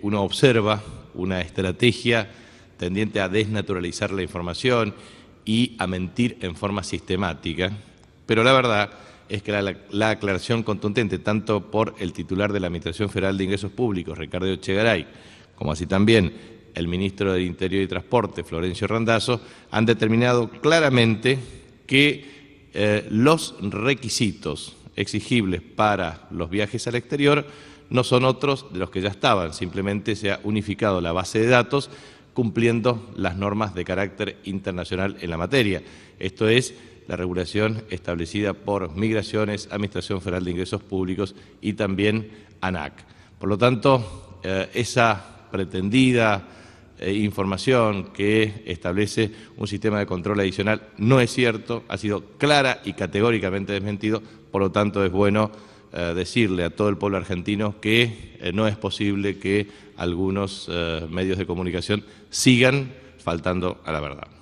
Uno observa una estrategia tendiente a desnaturalizar la información y a mentir en forma sistemática, pero la verdad es que la, aclaración contundente, tanto por el titular de la Administración Federal de Ingresos Públicos, Ricardo Echegaray, como así también el ministro del Interior y Transporte, Florencio Randazzo, han determinado claramente que eh, los requisitos exigibles para los viajes al exterior no son otros de los que ya estaban, simplemente se ha unificado la base de datos cumpliendo las normas de carácter internacional en la materia. Esto es la regulación establecida por Migraciones, Administración Federal de Ingresos Públicos y también ANAC. Por lo tanto, eh, esa pretendida eh, información que establece un sistema de control adicional no es cierto, ha sido clara y categóricamente desmentido, por lo tanto es bueno eh, decirle a todo el pueblo argentino que eh, no es posible que algunos eh, medios de comunicación sigan faltando a la verdad.